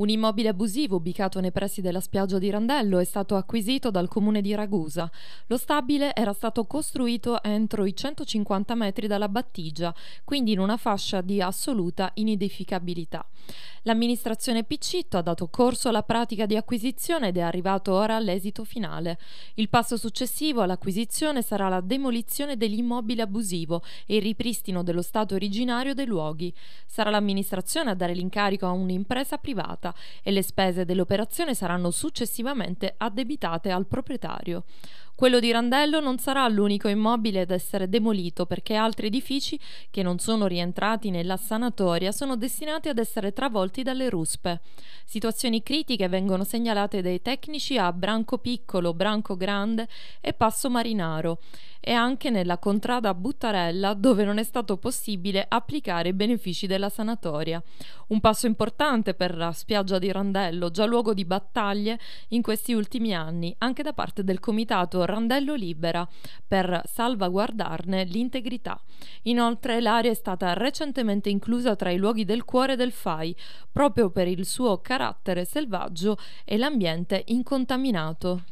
Un immobile abusivo ubicato nei pressi della spiaggia di Randello è stato acquisito dal comune di Ragusa. Lo stabile era stato costruito entro i 150 metri dalla battigia, quindi in una fascia di assoluta inedificabilità. L'amministrazione Piccitto ha dato corso alla pratica di acquisizione ed è arrivato ora all'esito finale. Il passo successivo all'acquisizione sarà la demolizione dell'immobile abusivo e il ripristino dello stato originario dei luoghi. Sarà l'amministrazione a dare l'incarico a un'impresa privata vendita e le spese dell'operazione saranno successivamente addebitate al proprietario. Quello di Randello non sarà l'unico immobile ad essere demolito perché altri edifici che non sono rientrati nella sanatoria sono destinati ad essere travolti dalle ruspe. Situazioni critiche vengono segnalate dai tecnici a Branco Piccolo, Branco Grande e Passo Marinaro e anche nella contrada Buttarella dove non è stato possibile applicare i benefici della sanatoria. Un passo importante per la spiaggia di Randello, già luogo di battaglie in questi ultimi anni, anche da parte del comitato randello libera per salvaguardarne l'integrità. Inoltre l'area è stata recentemente inclusa tra i luoghi del cuore del FAI, proprio per il suo carattere selvaggio e l'ambiente incontaminato.